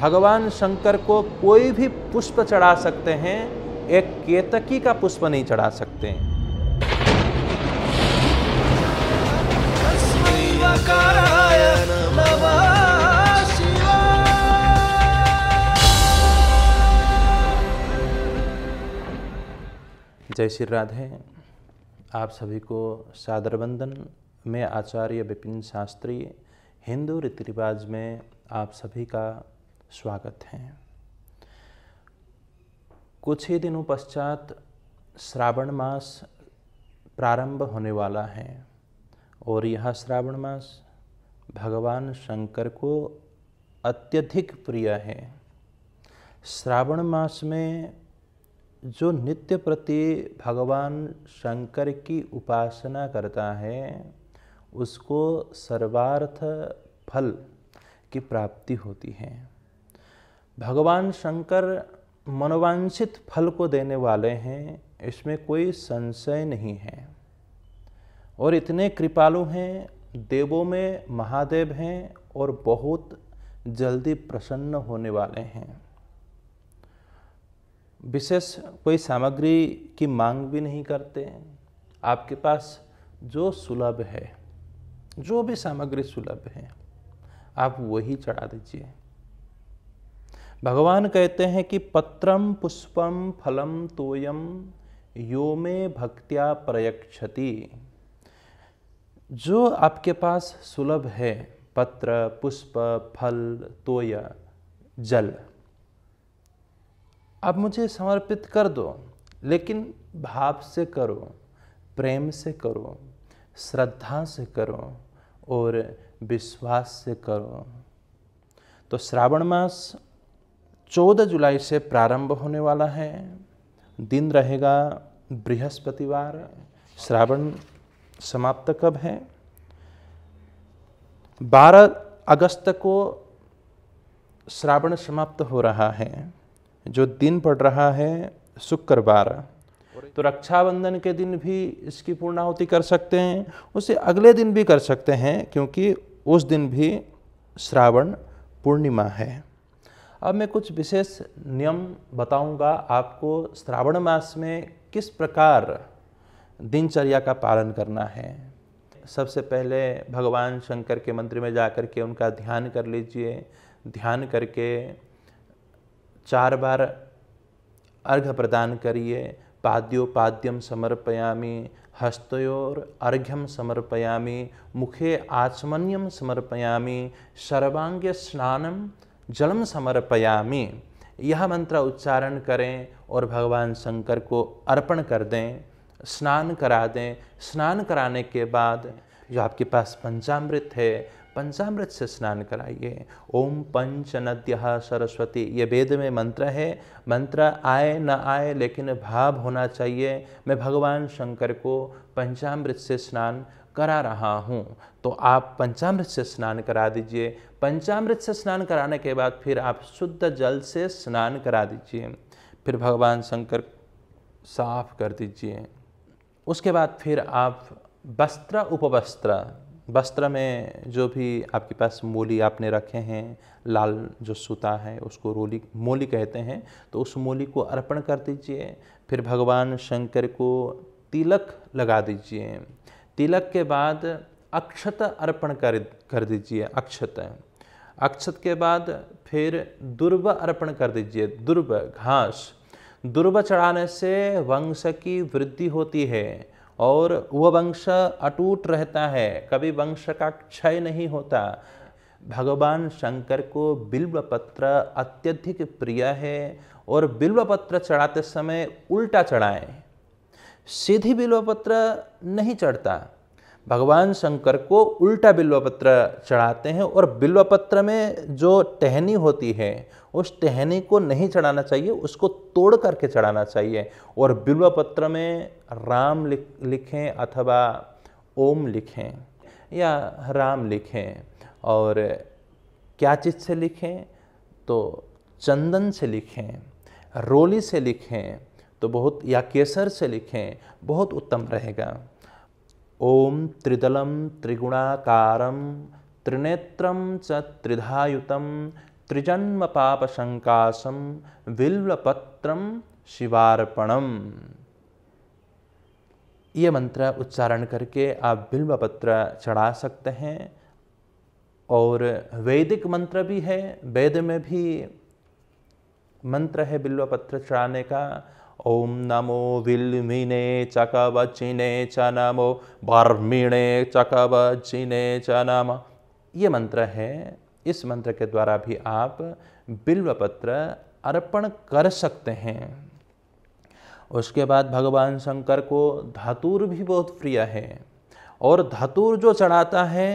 भगवान शंकर को कोई भी पुष्प चढ़ा सकते हैं एक केतकी का पुष्प नहीं चढ़ा सकते हैं जय श्री राधे आप सभी को सादर वंदन में आचार्य विपिन शास्त्री हिंदू रीति रिवाज में आप सभी का स्वागत है कुछ ही दिनों पश्चात श्रावण मास प्रारंभ होने वाला है और यह श्रावण मास भगवान शंकर को अत्यधिक प्रिय है श्रावण मास में जो नित्य प्रति भगवान शंकर की उपासना करता है उसको सर्वार्थ फल की प्राप्ति होती है भगवान शंकर मनोवांछित फल को देने वाले हैं इसमें कोई संशय नहीं है और इतने कृपालु हैं देवों में महादेव हैं और बहुत जल्दी प्रसन्न होने वाले हैं विशेष कोई सामग्री की मांग भी नहीं करते आपके पास जो सुलभ है जो भी सामग्री सुलभ है आप वही चढ़ा दीजिए भगवान कहते हैं कि पत्रम पुष्पम फलम तोयम यो में भक्तिया प्रयक्षति जो आपके पास सुलभ है पत्र पुष्प फल तोय जल आप मुझे समर्पित कर दो लेकिन भाव से करो प्रेम से करो श्रद्धा से करो और विश्वास से करो तो श्रावण मास 14 जुलाई से प्रारंभ होने वाला है दिन रहेगा बृहस्पतिवार श्रावण समाप्त कब है 12 अगस्त को श्रावण समाप्त हो रहा है जो दिन पड़ रहा है शुक्रवार तो रक्षाबंधन के दिन भी इसकी पूर्णाहुति कर सकते हैं उसे अगले दिन भी कर सकते हैं क्योंकि उस दिन भी श्रावण पूर्णिमा है अब मैं कुछ विशेष नियम बताऊंगा आपको श्रावण मास में किस प्रकार दिनचर्या का पालन करना है सबसे पहले भगवान शंकर के मंदिर में जा के उनका ध्यान कर लीजिए ध्यान करके चार बार अर्घ प्रदान करिए पाद्योपाद्यम समर्पयामी हस्तोर अर्घ्यम समर्पयामी मुखे आचमन्यम समर्पयामी सर्वांग स्नानम जलम समर्पयामी यह मंत्र उच्चारण करें और भगवान शंकर को अर्पण कर दें स्नान करा दें स्नान कराने के बाद जो आपके पास पंचामृत है पंचामृत से स्नान कराइए ओम पंच नद्य सरस्वती ये वेद में मंत्र है मंत्र आए न आए लेकिन भाव होना चाहिए मैं भगवान शंकर को पंचामृत से स्नान करा रहा हूँ तो आप पंचामृत से स्नान करा दीजिए पंचामृत से स्नान कराने के बाद फिर आप शुद्ध जल से स्नान करा दीजिए फिर भगवान शंकर साफ कर दीजिए उसके बाद फिर आप वस्त्र उपवस्त्र वस्त्र में जो भी आपके पास मूली आपने रखे हैं लाल जो सूता है उसको रोली मूली कहते हैं तो उस मूली को अर्पण कर दीजिए फिर भगवान शंकर को तिलक लगा दीजिए तिलक के बाद अक्षत अर्पण कर कर दीजिए अक्षत अक्षत के बाद फिर दुर्व अर्पण कर दीजिए दुर्व घास दुर्व चढ़ाने से वंश की वृद्धि होती है और वह वंश अटूट रहता है कभी वंश का क्षय नहीं होता भगवान शंकर को बिल्व पत्र अत्यधिक प्रिय है और बिल्व पत्र चढ़ाते समय उल्टा चढ़ाएं सीधी बिल्व पत्र नहीं चढ़ता भगवान शंकर को उल्टा बिल्वपत्र चढ़ाते हैं और बिल्वपत्र में जो टहनी होती है उस टहनी को नहीं चढ़ाना चाहिए उसको तोड़ करके चढ़ाना चाहिए और बिल्वपत्र में राम लिख लिखें अथवा ओम लिखें या राम लिखें और क्या चीज़ से लिखें तो चंदन से लिखें रोली से लिखें तो बहुत या केसर से लिखें बहुत उत्तम रहेगा ओम त्रिदलम त्रिगुणाकारम त्रिनेत्रम च त्रिधायुतम त्रिजन्म पाप संकाशम विल्वपत्रम शिवार्पणम ये मंत्र उच्चारण करके आप बिल्वपत्र चढ़ा सकते हैं और वैदिक मंत्र भी है वेद में भी मंत्र है बिल्वपत्र चढ़ाने का ओम नमो विलमिने चकवचिने च नमो बर्मिणे चकवचिने च नम ये मंत्र है इस मंत्र के द्वारा भी आप बिल्वपत्र अर्पण कर सकते हैं उसके बाद भगवान शंकर को धातुर भी बहुत प्रिय है और धातुर जो चढ़ाता है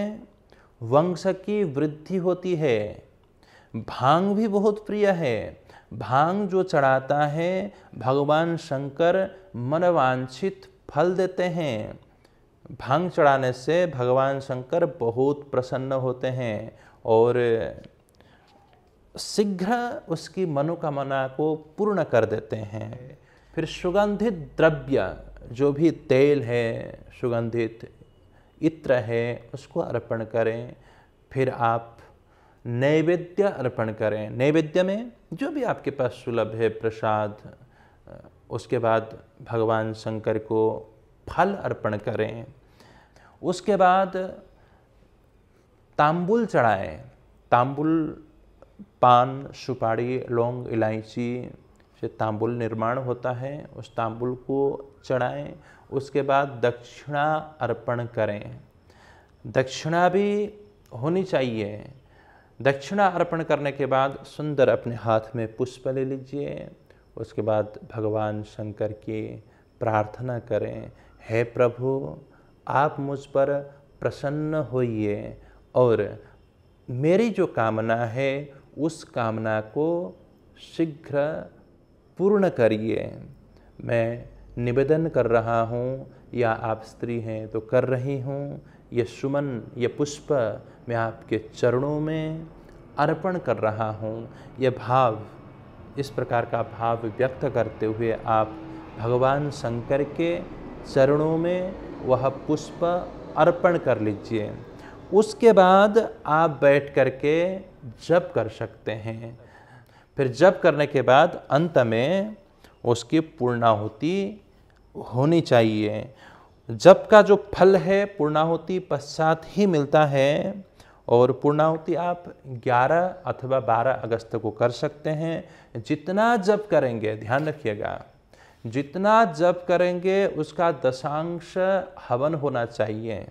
वंश की वृद्धि होती है भांग भी बहुत प्रिय है भांग जो चढ़ाता है भगवान शंकर मनवांछित फल देते हैं भांग चढ़ाने से भगवान शंकर बहुत प्रसन्न होते हैं और शीघ्र उसकी मनोकामना को पूर्ण कर देते हैं फिर सुगंधित द्रव्य जो भी तेल है सुगंधित इत्र है उसको अर्पण करें फिर आप नैवेद्य अर्पण करें नैवेद्य में जो भी आपके पास सुलभ है प्रसाद उसके बाद भगवान शंकर को फल अर्पण करें उसके बाद तांबुल चढ़ाएं तांबुल पान सुपारी लौंग इलायची से तांबुल निर्माण होता है उस तांबुल को चढ़ाएं उसके बाद दक्षिणा अर्पण करें दक्षिणा भी होनी चाहिए दक्षिणा अर्पण करने के बाद सुंदर अपने हाथ में पुष्प ले लीजिए उसके बाद भगवान शंकर की प्रार्थना करें हे प्रभु आप मुझ पर प्रसन्न होइए और मेरी जो कामना है उस कामना को शीघ्र पूर्ण करिए मैं निवेदन कर रहा हूँ या आप स्त्री हैं तो कर रही हूँ ये सुमन ये पुष्प मैं आपके चरणों में अर्पण कर रहा हूँ ये भाव इस प्रकार का भाव व्यक्त करते हुए आप भगवान शंकर के चरणों में वह पुष्प अर्पण कर लीजिए उसके बाद आप बैठ कर के जप कर सकते हैं फिर जप करने के बाद अंत में उसकी पूर्णाहुति होनी चाहिए जप का जो फल है पूर्णाहुति पश्चात ही मिलता है और पूर्णाहुति आप 11 अथवा 12 अगस्त को कर सकते हैं जितना जप करेंगे ध्यान रखिएगा जितना जप करेंगे उसका दशांश हवन होना चाहिए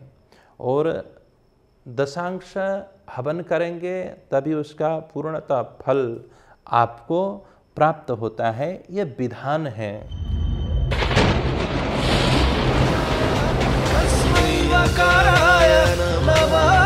और दशांश हवन करेंगे तभी उसका पूर्णतः फल आपको प्राप्त होता है यह विधान है بكرايا لا بكرايا